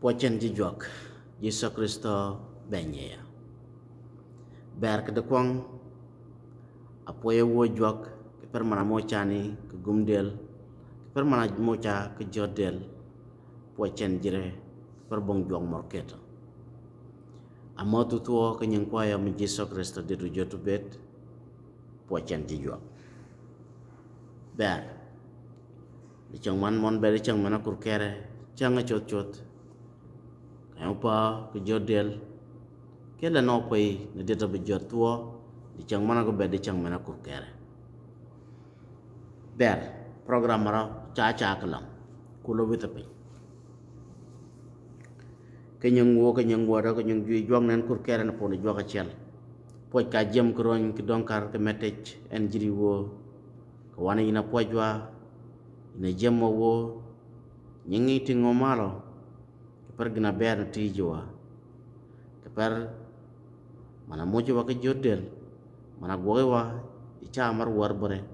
Puachan jijuak Yesu Kristo benye ya Ber kedekwang Apoye wo juak Kiper mana mocha ni ke gumdel Kiper mana mocha ke jodel Puachan jire Kiper bong juak morketa Amo tutuo kenyengkwaya Min Yesu Kristo diru jotubet Puachan jijuak Ber Dicang man mon beri cang mana kurkere cang ngecut cut, -cut ẽ n pa kejodel kela na pai ne deta bi jot tuo di chang mana ko bedi chang mana ko kere ber program ra cha cha kala ku lo vita pai ke nyang wo ke nyang wo ra ke nyang jui jong nen kur kere na poni jwa ka chel po ka jem kroñ ki donkar ke metech en jiri wo ko wana ina po jwa ne jem wo nyingi tingo malo pergna ben tijwa kepar mana mojo wa jodel mana gore wa icha mar war bore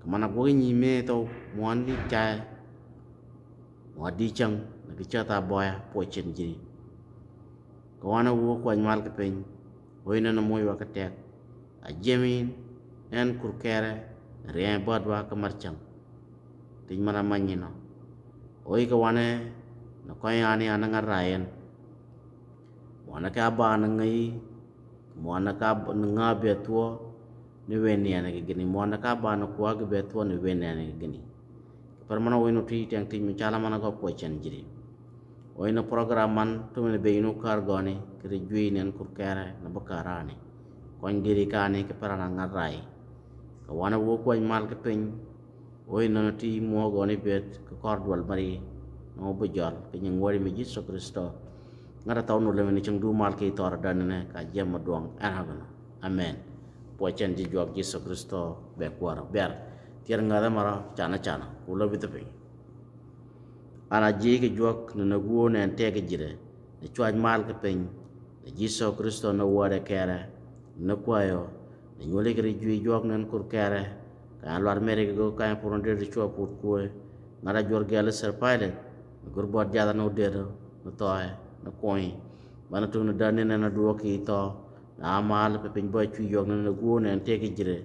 kemana gore ni me to muandi cha wadi chang na kichata boya po chen jiri kawana wo ko anmal ke ya, pen hoyna na moy wa ka tek a jemin en kurkere rien bodwa ka marchang tin mana manyino oy ka wane na kwanyani ya nan rayan wani ka ba nan yi wani ka nan ha betuwa ni wani yana gini wani ka ba na kuwa ga betuwa ni wani yana gini kafar mana wani nutu yi tanki mi cala mana ga kuwa can jiri wani na program man tun mai bai nu kar gani kiri juyi ne kur kere na baka rani kwan giri ka ne kafar nan ha rayi ka wani wani kwan mal ka pin wani nutu yi mu ha gani bet ka kar dwal mari ngau bejon kenyang wari meji so kristo ngara tau nulai meni ceng dumal kei tora dan nene kajia meduang erhagono amen puachan ji juak ji so kristo bek wara ber tiar ngada mara chana chana kula bitepi ana ji ke juak nene guo nene te ke jire ne chuaj mal ke peng ne ji so kristo ne wara kere ne kwayo ne nyuole kere jui juak nene kur kere Kaya luar mereka kaya purun dia dicuak purkue, ngada jual gelas serpailen, na gur bot jada na udero na toy na koy bana tu na dani na na duo ki to na amal pe pin boy chu yog na na guo na te ki jire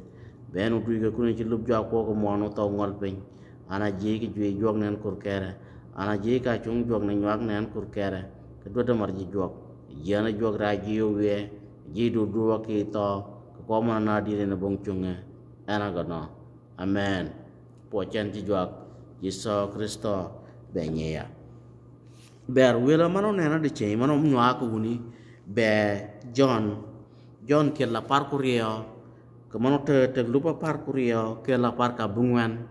ben u duiga kuni chi lub jwa koko mo no to ngol pin ana je ki jwe yog na kur kere ana je ka chung jog na nyak na kur kere ke do mar ji jog yana jog ra ji yo we ji du duo ki to ko mo na di na bong chunga ana ga no amen po chen ji jog Yesus Kristus benyeya ber wela mano nena de chei mano nywa ko guni be john john ke la parku rio ke mano te te lupa parku rio ke la parka bungwan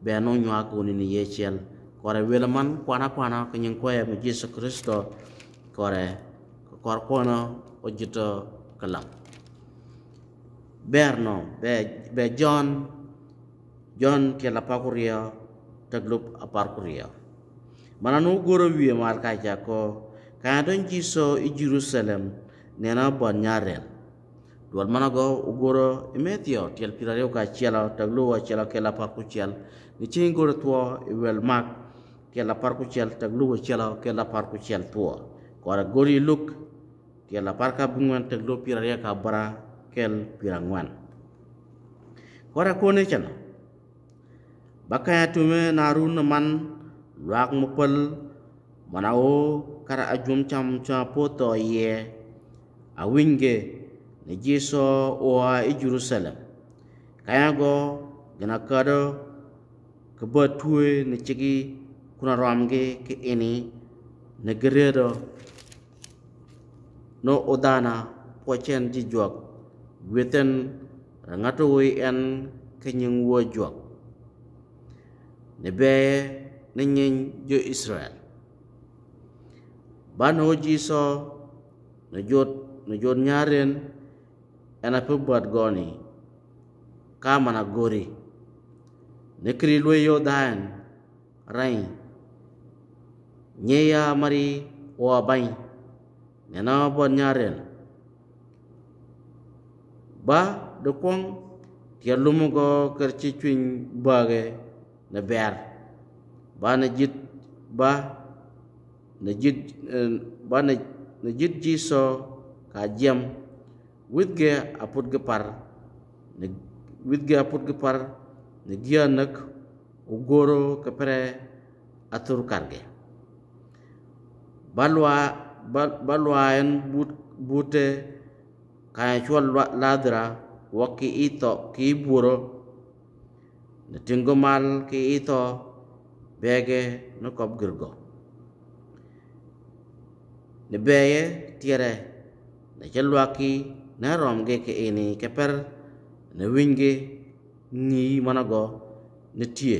be no nywa ko ni ye chel kore wela man kwana kwana ke nyen ko ye jesu kristo kore kor kono o jito kala ber no be be john john ke la parku rio te lupa parku rio mana nu goro wiye marka ja ko ka don ci so i jerusalem ne na bon nyarel dol mana go goro imetio tiel pirare ka chela taglo wa chela ke la parku chel ni ci goro to wel mak ke la parku chel taglo wa chela ke la parku chel to ko ra gori luk ke la parka bungwan taglo pirare ka bara kel pirangwan ko ra ko ne chan bakaya tume narun man rak mupel mana o kara ajum cham cha poto ye a winge ne jiso o jerusalem kaya go gana kado ke batue ne chigi kuna ramge ke ini ne gerero no odana pochen ji jok weten ngato en kenyung wo jok ne be ninging yo Israel. Banu jiso nujud nujud nyarin ena pebuat goni kama na gori nekri luyo dan rain nyeya mari wa bai nena bon nyarin ba de kong tia lumugo kercicuin bage ne ber ba najid ba najid eh, ba najid jiso kajam with ge apud gepar with ge apud gepar negia nak ugoro kepre atur karge balwa balwa en but bute kaya chwal ladra waki ito ki buro na tingo mal ki ito bege no kop girgo ne beye tiere ne jelwaki ne romge ke ini keper ne winge ni manago ne tie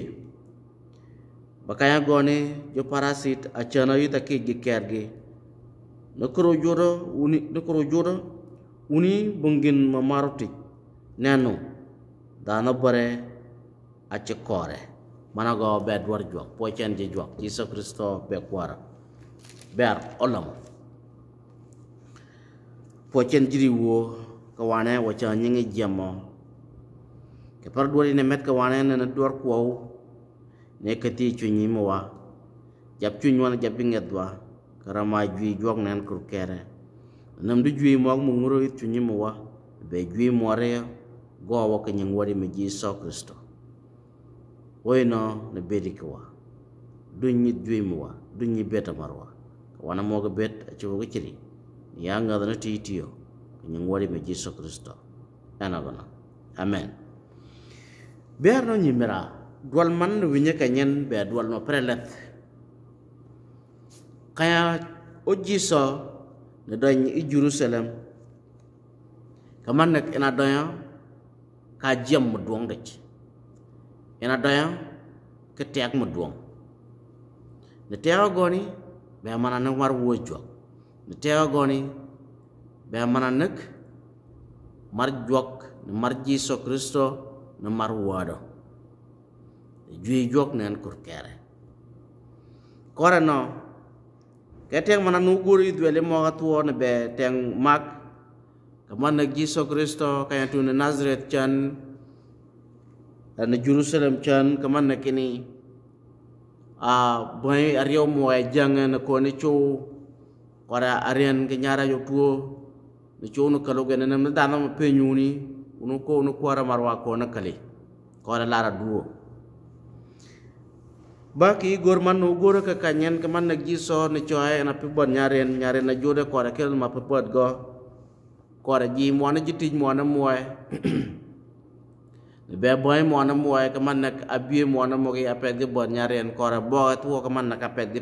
bakaya goni jo parasit a chana yuta ki gi kergi no kuro juro uni no kuro juro uni bungin ma maruti nenu dana bare a chikore manago bed war juak pochen je juak jesus christo be kwara ber olam pochen jiri wo ko wane wo cha nyingi jemo ke par duori ne met ko wane ne duor ko ne kati chu nyimo wa jap chu nyon jap binget wa karama ji juak nen kur kere nam du ji mo mo ngoro chu nyimo wa be ji mo re go wa ke nyingi wori me jesus christo woyno ne beti ko wa du nit juimo wa du ni beta marwa wana mo go bet ci go ciri ya nga dana titiyo ni ngori me jesu kristo ana bana amen ber no ni mira dual man wi nyaka nyen be dual no prelet kaya o jiso ne doñ i jerusalem kamane ina doñ ka jëm duong ci yang ada yang ketiak mudung. Ntiak goni bermana nak war wujuk. Ntiak goni bermana nak marjuk, marji so Kristo, nmar wado. Jujuk nian kur kere. Karena ketiak mana nugur itu elemogatua eh, nbe tiang mak, kemana Yesus Kristo kaya tu n Nazaret jangan dan Jerusalem chan kemana kini a ah, bai ariyo mo ay jang na ko ni chu kwara aryan ke nyara yo tuo ni chu no kalo gena nam da nam pe nyuni uno ko uno kwara marwa ko na kale kwara lara duo baki gor man no gor ka kanyen kaman na gi so ni cho ay na pe bon nyaren nyaren na jode kwara kel ma pe pot go kwara gi mo na jitij mo na moy be mwana muwaye ka man nak abie mwana mogi apek di bon nyaren kora bogat wo ka nak apek di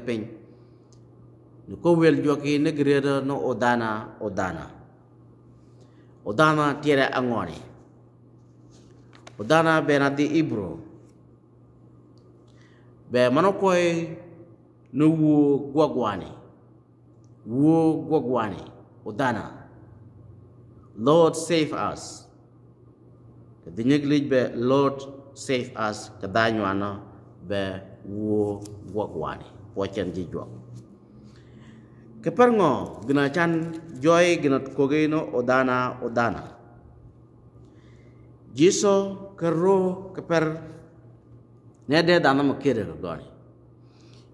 ni ko wel joki ne no odana odana odana tiere angoni odana bena di ibro be mano no wo gwagwani wo gwagwani odana lord save us the nyeglich be lord save us ka danywana be wo wogwani pochen ji jwa ke ngo gina chan joy gina kogeno odana odana jiso kero keper nede dana mukire gani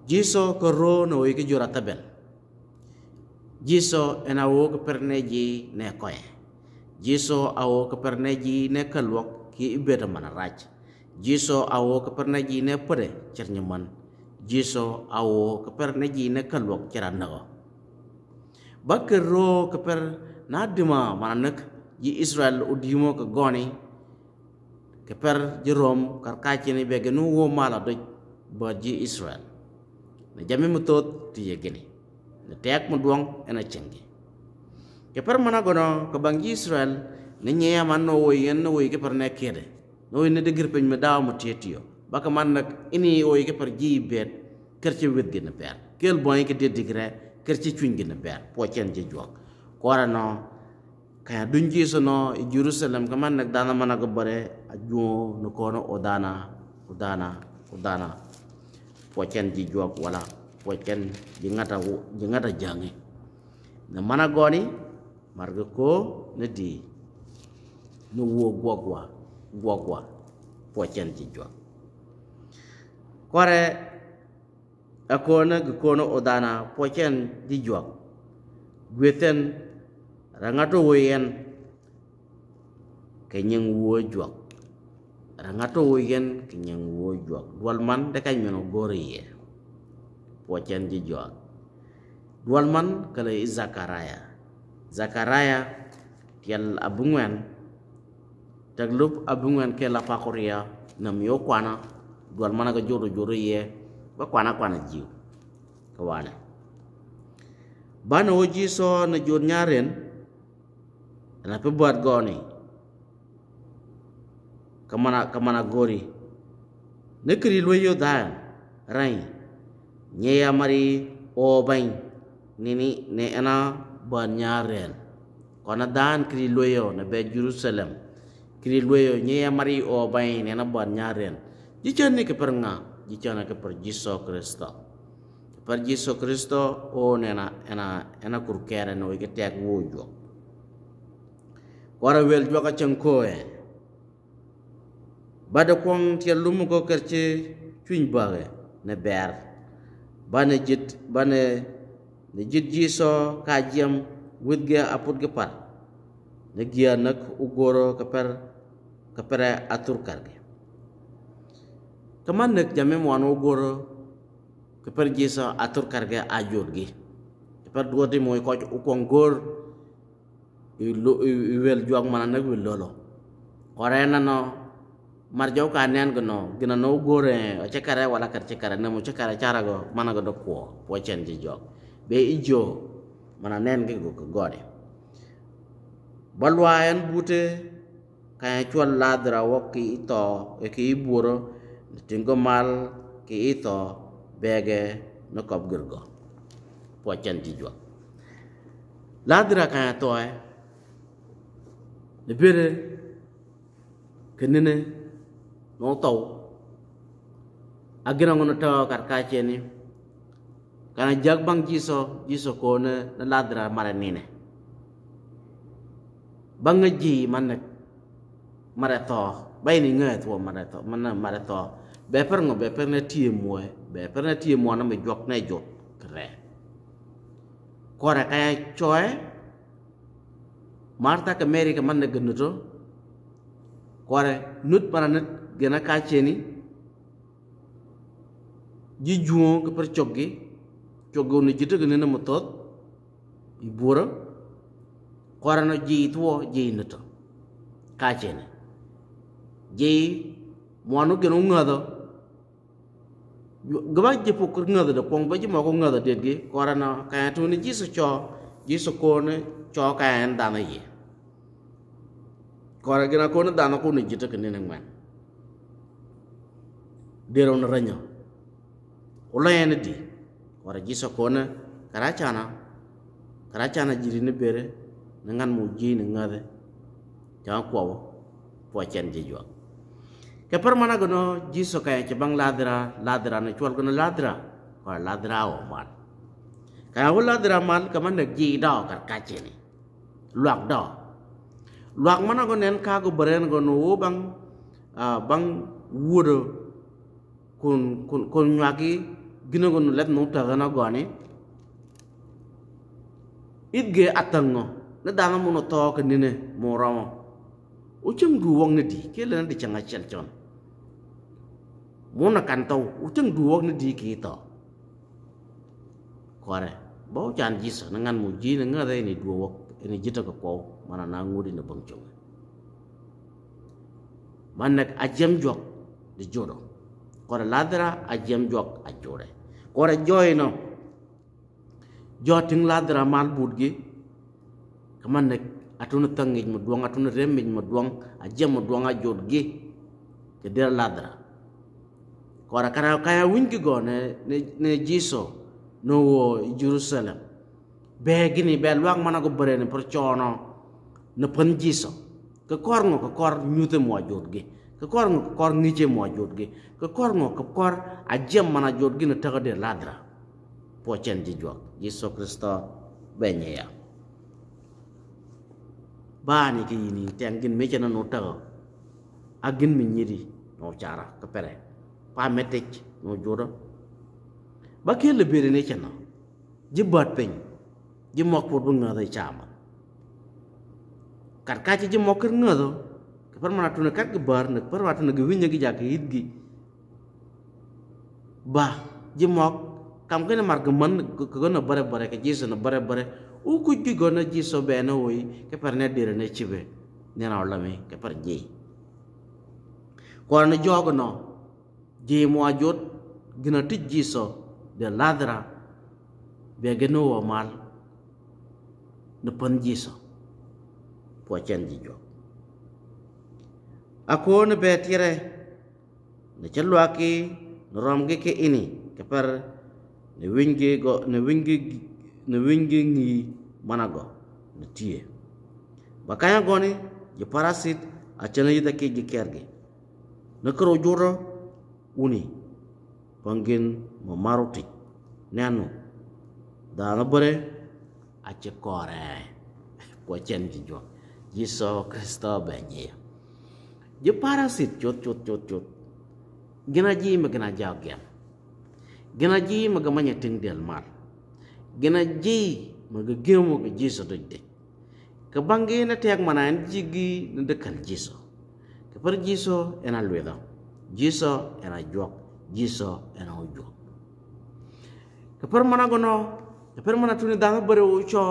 jiso kero no wiki jura tabel jiso enawo keper neji ne koye jiso awo keperne ji ne kalwok ki ibeda mana raj jiso awo keperne ji ne pere cernyeman jiso awo keperne ji ne kalwok cerana bakker ro keper nadima mana nek ji israel udimo ke goni keper jerom karkaci ne begenu wo mala do ba ji israel na jami mutot tiye gini na teak mu duang ena cenggi kepar mana guna ke bangi Israel ni nyaya mana woi yang mana woi kepar nak kira woi ni degil pun muda mati tiyo baka mana ini woi kepar jibet kerja wid gina ber kel boleh ke dia degre kerja cuing gina ber pujian je juak korana kaya dunji sana Jerusalem kaman nak dana mana kebare ajuo nukono odana odana odana pujian je juak wala pujian jengat aku jengat aja ni mana gua ni marga ko ne di ne wo gwagwa gwagwa po chen ji jwa kore akona gkono odana po chen ji jwa gweten rangato woyen kenyang wo jwa rangato woyen kenyang wo jwa walman de kan nyono gori ye po chen ji jwa walman kala izakaraya Zakaria tiyal abungwen taglup abungwen ke la pakoria nam yo kwana dwal mana ga joro joro ye ba kwana kwana jiw kawala bana wo jiso na jor nyaren na pe buat goni kamana kamana gori ne kri lo yo da rain nyeya mari o bain nini ne ana bo an ñaar reen kon a daan kiri loyo na bɛ jerusalem kiri loyo ñe ye ya mari o bai ne ya na bo an ñaar reen ji cɛn ni kepar ŋa ji cɛn na kepar jiso kristo kepar jiso kristo o ne na ena ena kur kɛrɛ ne o ike tɛk wo juɔk wara wel juɔka cɛn koe ba de kɔŋ tiɛ lumu ko kɛrɛ ci cuny bɔge ne bɛr ba ne jit ba ne ne jit ji so ka jem wit ge aput ge par ne gi anak u goro ka per ka pere atur kar ge kaman nek jame mo anu goro ka per ji so atur kar ge a jor ge ka per do de moy ko u kon gor i lo i wel juang mana nek wi lolo kore na no mar jaw ka nen go no gina no gore o che kare wala kar che kare ne mo che kare chara go mana go do ko po chen ji jok be ijo mana nen ke go ko gore balwa en bute ka chuan ladra wo ki ito e eh, ki iburo tingo mal ki ito bege no kop gurgo po chan ti jo ladra ka to e eh. le bere kenene no to agira ngono to kar ka cheni karena jagbang jiso jiso kone na ladra mara nine bang ji mana mara to bay ni ngai to mara to mana mara to beper ngo beper na tie moe beper na tie moe na me jok na jok kre kore kaya choe marta ke meri ke mana genuto kore nut para nut gena kacheni Jijuang ke percogi cho đi cái nó cogo ni jitu gini na mutot ibura kwara no ji tuo ji nuto ka chene ji mwanu gino ngado gaba ji pukur ngado da kwang baji mako ngado det gi kwara no kaya tu ni jisu cho jisu ko ni cho kaya ndana ye kwara gina ko ni dana ko ni jitu gini na ngwan dero na ranyo ulayani di wara ji sokona karachana karachana jiri ne bere nangan mu ji ne ngade ta kwawo po chen ji jo ke permana gono ji sokaya ke bang ladra ladra ne chol gono ladra ko ladra o man ka ho ladra man ka man ji da kar ka chi ne luak da luak mana gono nen ka go beren gono wo bang ah, bang wuro kun kun kun nyaki ginagon ulit nung taga na gani itge atang nga na dana mo na toko kanine mora mo uchang guwang na di kailan na di chang achal chon muna kantaw uchang guwang na di kita kware bau chan jisa nangan mo ji na nga day ni guwak ini jita ka kaw mana nangudi na bang chong manak ajam jok di jodo kore ladra ajam jok ajore kore joy no jotting ladra man budgi kaman ne atuna tangi mu duang atuna remmi mu duang a jemu duang a jodgi ke der ladra kora kara kaya wingi go ne ne jiso no wo jerusalem begini be luang mana go bere ne porchono ne pen jiso ke kor ngo ke kor nyute mu a jodgi kekor kekor ngije mo ajot ge kekor no kekor ajem mana ajot ge na de ladra pocen di jok yesu kristo benye ya bani ke ini tang gin meje na nota agin min yiri no cara kepere pa metek no jora ba ke le bere ne chena jibat pen jimok pur bunga da chama karka ji mokir ngado par mana tu nak kat gebar nak par watan nak gwin nyagi jaga hidgi bah je mok kam kena mar geman kagona bare bare ke jisa na bare bare u ku ji gona ji so be na woi ke par ne dire ne chibe ne na olame ke par ji kwana jogno ji mo ajot gina tij ji so de ladra be geno wa mal ne pon ji so po chen ji jog Aku ni betire eh. ni celuaki ni romgi ke ini keper ni wingi go ni wingi ni wingi ni mana go ni tie. Bakanya goni je parasit a chana yita ke je kergi. Ni kro juro uni pangin mo maruti ni anu da na bore a che kore ko chen di jo. Jesus Cristo benye. Amen. Je parasit jot jot jot jot. Gena ji ma gena jagem. Gena ji ma gema nyeting del mar. Gena ji ma ge gemo ge jiso do de. Ke bangge na teak manan ji gi na de kal jiso. Ke per jiso ena lweda. Jiso ena jok. Jiso ena ujo. Ke per mana gono. Ke per mana tuni dana e bere ucho.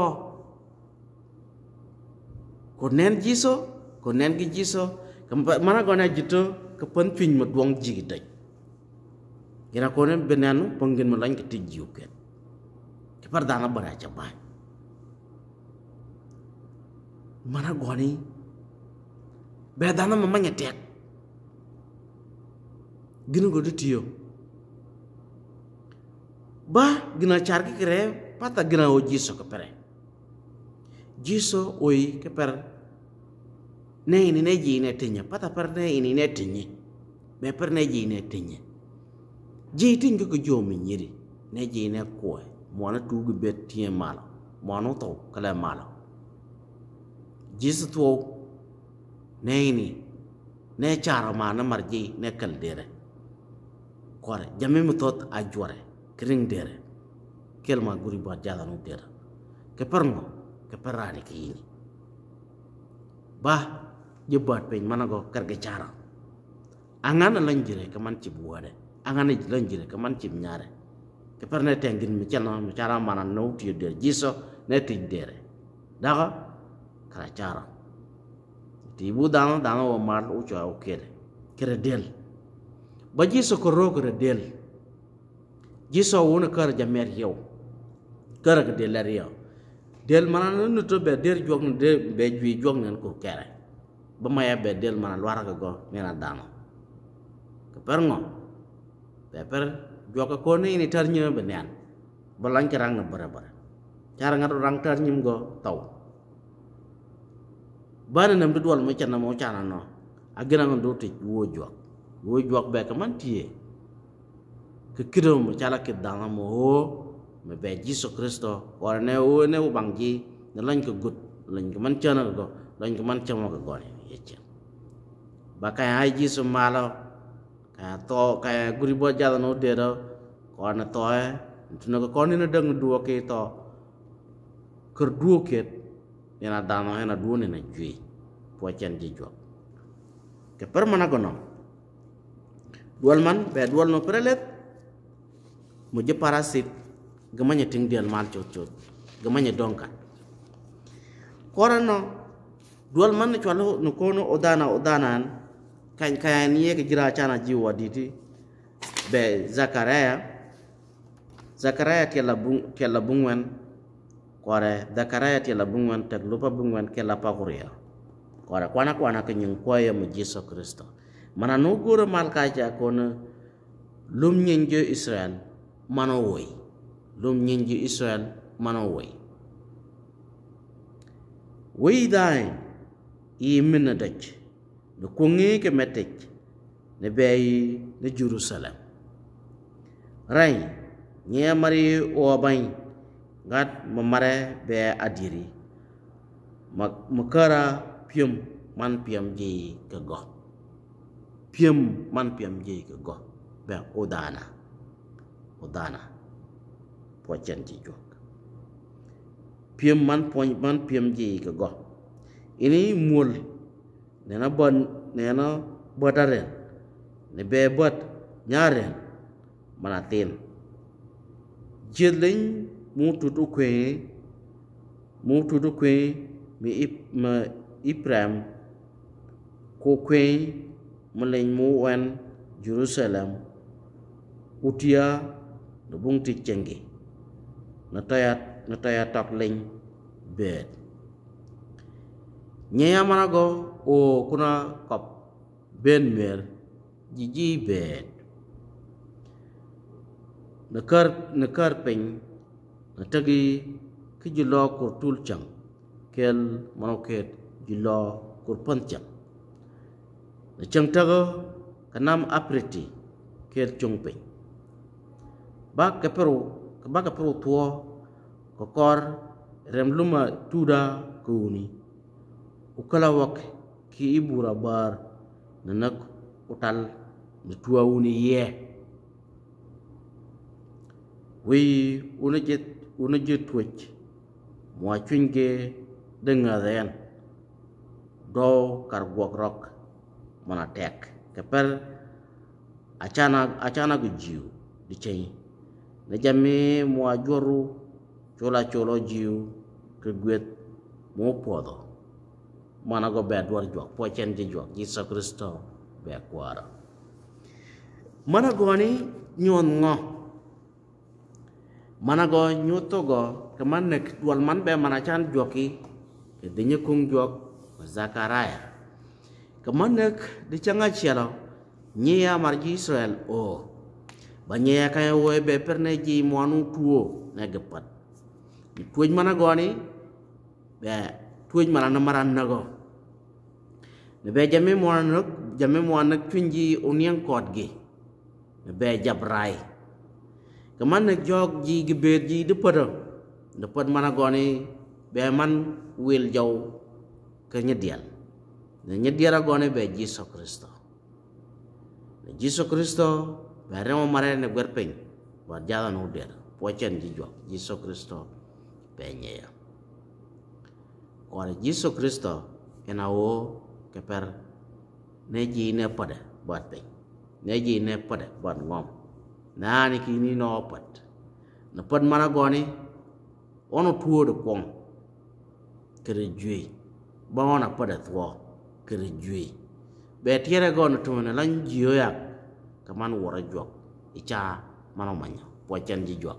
Ko nen jiso. Ko nen gi jiso. Ko nen gi jiso kamba mana gona jito ka pon twin ma duong ji de gina ko ne benen pongin ma lan ti ji uken ki par dana bara ja ba mana goni be dana ma manya tek gina go do tiyo ba gina char ki kre pata gina o ji so ka pere ji so oi ka pere ne ini ne jine tinya pata per ne ini ne tinya me per ne jine tinya jiti ngi ko jomi nyiri ne jine ko mo na tu gi bet tie mal mo no to kala mal jisu to ne ini ne charo ma na marji ne kal dere kore jami mu tot a jore kring dere kelma guri ba jada no dere ke perno ke perani ke ini bah jebat pe mana go kar ge jara angana lañ jire ke man ci buwade angana lañ jire ke man ci ñaare ke parne te ngin mi cena mi cara manan no ti de jiso ne ti dere daga kra jara ti bu dan dan o mar u cha o kere kere del ba jiso ko ro kere del jiso won kar jamer yow kar ge delar yow del manan no to be der jogn de be jwi jogn ko kere bama ya bedel mana luar ke go mena dano ke per ngo pe per jo ke kone ini ternyo benian belang kerang ne bara bara cara ngar orang ternyim go tau bana nam du dol mo cha na mo cha na no agena ngon doti wo jo wo jo be ke man tie ke kiro mo cha la ke dano mo ho me be jiso kristo war ne wo ne wo bangi ne lan ke gut lan ke man cha na go lan ke man cha mo ke go ni ecem bakay ay ji su malo ka to ka guribo jalo no dero ko na to e eh. tuno ko koni no dang duo ke to ker duo ke ina ya dano ina ya duo ne na jui po chen ji jo ke per mana ko no duol man be duol no prelet mu je parasit gamanya ting dial mal chot chot gamanya donka korano dual man ci walu no ko no odana odanan kan kan ye ke jira chana ji waditi be zakaria zakaria ke la bung ke la bung wen kore zakaria ke la bung wen tak lupa bung wen ke la pagoria kore kwana kwana ke nyin koye mu jesu kristo mana no gore mal ka ja ko no lum nyin je israel mano woy lum nyin je israel mano woy woy dai yimin na daj ni kungi ke metej ni bayi ni Jerusalem rai ni amari obai ngat memare be adiri makara piem man piem ji ke go piem man piem ji ke go be udana udana pocen ji jo piem man pon man piem ji ke go ini mul nena ban nena bataren nebe bat nyaren manatin jeling mu tutu kwe mu tutu kwe mi ip ma ipram ko kwe mulen mu wan jerusalem utia nubung ti cengge na tayat na tayat tak leng bed nyeya manago o kuna kap ben mer jiji ben nakar nakar ping natagi kijilo kur tul chang kel manoket jilo kur panchang na chang tago kanam apriti kel chung ping ba kapero ba kapero tuo kokor remluma tuda kuni ko ukalawak ki ibura bar nanak utal na tuwa wuni ye wi unajit unajit wich mwa chunge denga dhen do kar guwak rok mwana tek kepel achana achana gujiu di chenyi na jami mwa joru chola cholo jiu kegwet mwa podo mwa podo manago bed war jok pochen ji jok jesus kristo be kwar manago ni nyon ngo manago nyuto go keman nek dwal man be manachan joki e dinye kung jok zakaraya keman nek di changa chelo nyia mar israel o oh. banyia ya kay woy be perne ji mwanu tuo ne gepat ni kuj manago ni be puñ mala na maran na go ne be jami mo na jami mo na puñ ji unien kod gi ne be jabray ka man na jog ji gi be ji de pedo de pod mana go ni be man wil jaw ke nyedial ne nyedial go ni be ji so kristo ne ji so kristo be re mo mare ne gwer peñ wa jada no der po chen ji jog ji so kristo be nyeya oleh Yesus Kristus enau keper neji ne pada buat teh neji ne pada buat ngom nah ni kini no pat no pat mana goni ono puo de kong kere jui ba ona pada tuo kere jui be tiere gono tuma na lan jio ya kaman wora jok icha mano manyo po chen ji jok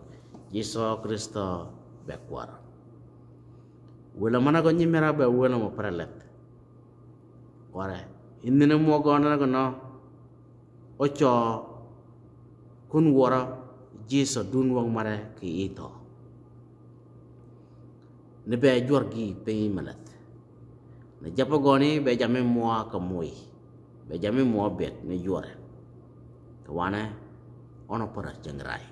Yesus Kristus bekuara wala mana ko nyi mera be wala mo paralet ware indi ne mo gona ko no ocho kun wora jiso dun wong mare ki ito ne be jor gi pe malat ne japo goni be jame mo ka moy be jame mo bet ne jor ko wana ono para jengrai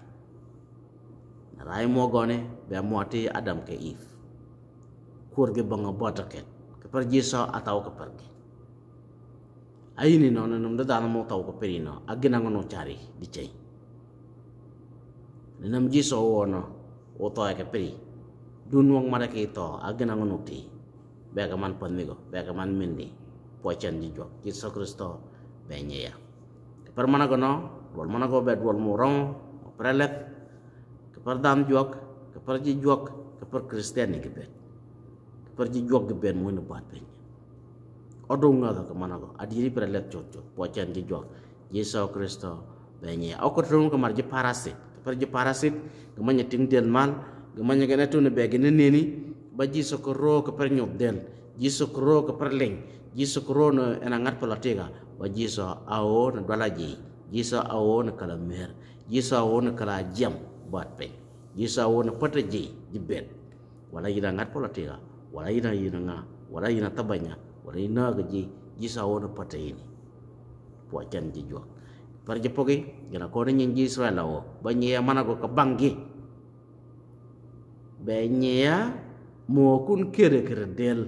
rai mo gone be moati adam ke eve kurgi banga bota ket kapar jisa atau kapar ki ayi ni no nanam da dana mota wuka peri no agi nanga no cari di cai nanam jisa wono oh, wota oh, ya, wuka peri dun wong mara ki to agi nanga no ti bagaman pandigo bagaman mindi pochan di jok jisa kristo benye ya kapar mana gono wal mana go bed wal murong prelet kapar dam jok kapar ji jok kapar kristiani kibet perci jog ben moy na bat ben odo nga da ko manago adiri pre let jot jot po cian di jog yeso kristo benye akko tron ko marji parasit perji parasit gama nya ting del man gama nya gena tun be gena neni ba jiso ko ro ko per nyob del jiso ko ro ko per leng jiso ko ro no ena ngat palatiga ba jiso awo na dola ji jiso awo na kala mer jiso awo na kala jam bat pe jiso awo na pata ji di ben wala yida ngat palatiga waraina inanga waraina tabanya waraina gaji jisa ona pataini puacan jijuak parjepoki gena kore nyin jisa lawo banyia mana go kabangi banyia mokun kere kere del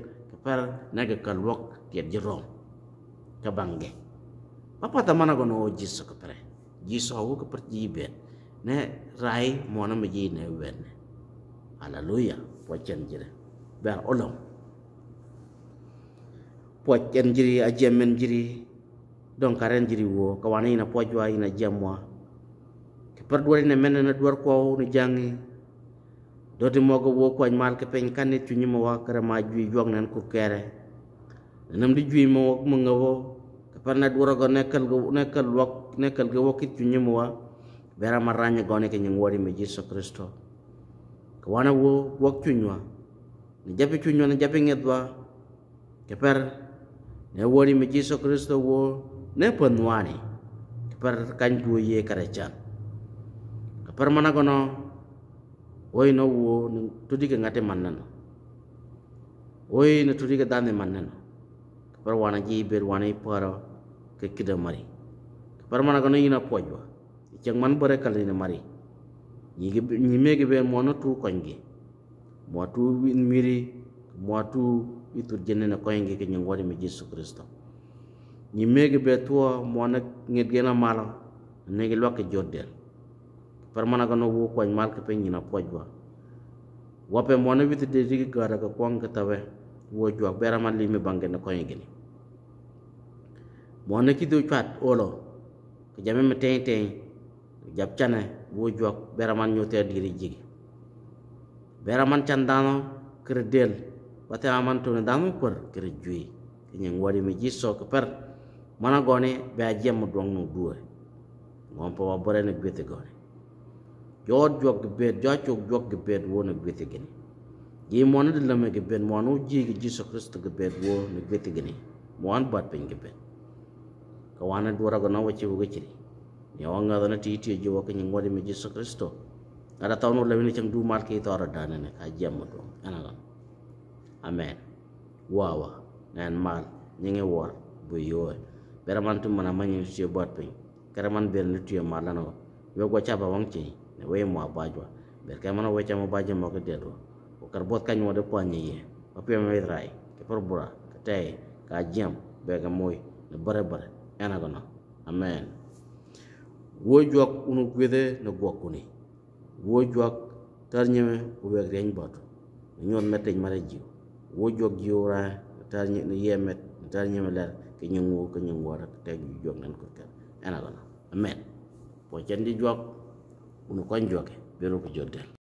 par naga kalwak tiat jerong kabangge papa tamana go no jisa kapare jisa wo ke perjibe ne rai mona majine wen Hallelujah. Wajan jiran bel olong poj en jiri a jem men jiri don karen jiri wo ka wana ina poj wa ina jem wa ke per duwari ne mene na duwar kwa ni jangi do di mo go wo kwa mal ke pen kan ne tu ni mo wa kare ma jui jong nan ku kere nam di jui mo wak mo ngawo ke per na duwar go nekal go nekal wak nekal go wak tu ni mo wa bera maranya go ne ke nyi ngori me jiso kristo ka wana wo wak tu ni ni japi chunyo na japi ngedwa keper ne wori mi jiso kristo wo ne panwani keper kan duo ye karachan keper mana kono woi no wo ni tudi ke ngate manan woi ni tudi ke dane manan keper wana ji ber wana i paro ke kida mari keper mana kono ina pojwa Jangan berkali-kali mari. Ini mereka bermuatan tu kongsi. mwatu miri mwatu itu jene na koingi ke nyangwari mi Jesu Kristo ni mege betua mwana ngedgena mala nege lwa ke jodel permana kono wo kwa mal ke pe nyina pojwa wape mwana bitu de rigi gara ka kwang ke tawe wo jwa bera man limi bangge na koingi ni mwana kidu chat olo ke jame me tei tei jap chane wo jwa bera man nyote diri jigi beraman candano kredel wate aman to ne damu per kredjui kenya ngwari mi jiso ke per mana goni be ajem mu dong nu duwe ngom po wabore ne gwete goni jod jog gbet jod jog jog gbet wo ne gwete gini ji mwana de lame gbet mwana u ji ki jiso kristo gbet wo ne gwete gini mwana bat pen gbet kawana dwara gona wachi wu gichiri ni awanga dana titi ajiwa kenya ngwari mi jiso kristo ada tawon la min ci du marke to ara dana nek a jam do anala amen wawa nan mal ñi ngi wor bu yoy beramantu mana mañu ci bot bi karaman ben lu tiyo mal nano we go ca ba wang ci ne way mo ba jwa ber kay mana we ca mo ba jam mo ko dedo ko kar bot kañ mo de ko ñi ye ba pe me ray ke por bura ke tay ka jam be ga moy ne bare bare anagono amen wo jok unu gwede ne bokuni no wo jog tarñeme o be reñ bot ñoon metteñ mara ji wo jog jiwra tarñe ne yemet tarñeme ler ke ñu ngoo ke ñu ngoo rek tay ñu jog nañ ko ter ena la amen bo jandi jog bu ñu ko joge beru ko jodel